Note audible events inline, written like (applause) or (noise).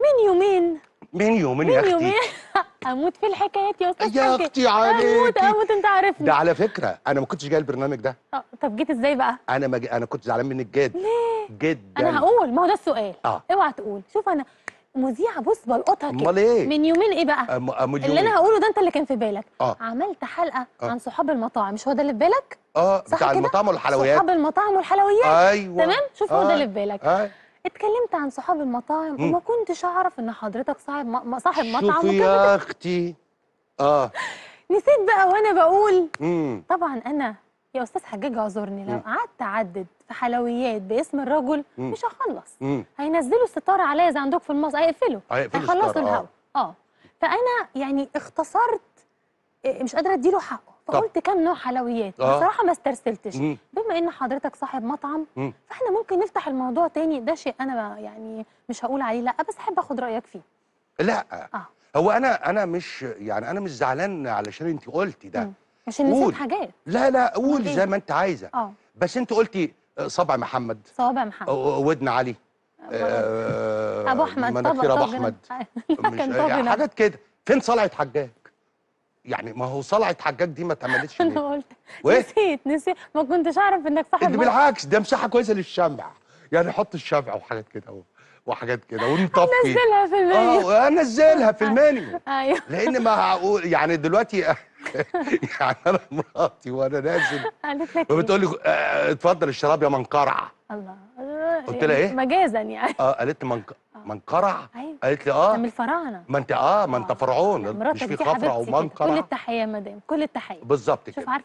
من يومين من يومين يا اختي يومين. (laughs) اموت في الحكايات يا استاذ يا اختي عليكي اموت اموت انت عارفني ده على فكره انا ما كنتش جاي البرنامج ده آه، طب جيت ازاي بقى انا ما انا كنت زعلان منك جد ليه جدا انا هقول ما هو ده السؤال اه اوعى تقول شوف انا مذيعه بص بلقطها كده امال ايه من يومين ايه بقى أم... أم اللي انا هقوله ده انت اللي كان في بالك اه عملت حلقه آه. عن صحاب المطاعم مش هو ده اللي في بالك اه بتاع المطاعم والحلويات صحاب المطاعم والحلويات ايوه تمام شوف هو ده آه. اللي في بالك ايوه اتكلمت عن صحاب المطاعم وما كنتش اعرف ان حضرتك صاحب م... صاحب مطعم شوفي يا اختي اه (laughs) نسيت بقى وانا بقول مم. طبعا انا يا استاذ حجاج اعذرني لو قعدت اعدد في حلويات باسم الرجل مم. مش هخلص هينزلوا الستار عليا زي عندكم في المصر هيقفلوا هيخلصوا آه. الهوا آه. اه فانا يعني اختصرت آه، مش قادره اديله حقه فقلت كم نوع حلويات آه. بصراحه ما استرسلتش مم. بما ان حضرتك صاحب مطعم مم. فاحنا ممكن نفتح الموضوع تاني ده شيء انا يعني مش هقول عليه لا بس احب اخد رايك فيه لا آه. هو انا انا مش يعني انا مش زعلان علشان انت قلتي ده مم. عشان نسيت حاجات لا لا قول إيه؟ زي ما انت عايزه آه. بس انت قلتي صبع محمد صبع محمد ودن علي ابو احمد آه، مناخير ابو احمد (laughs) يعني حاجات كده فين صلعه حجاج يعني ما هو صلعه حجاج دي ما اتعملتش (laughs) انا قلت نسيت نسيت ما كنتش اعرف انك صاحب ده بالعكس ده مساحه كويسه للشمع يعني حط الشمع وحاجات كده اهو وحاجات كده ونطفي انزلها في المنيو اه انزلها في المنيو (laughs) ايوه لان ما هقول يعني دلوقتي (laughs) يعني انا مراتي وانا نازل قالت لك فبتقول إيه؟ لي آه، اتفضل الشراب يا منقرع الله قلت لها ايه؟ مجازا يعني اه قالت لي منقرع منقرع أيوة. قالت لي اه من الفراعنه ما انت اه ما انت آه. فرعون مش في خفره او منقرع كل التحيه يا مدام كل التحيه بالظبط كده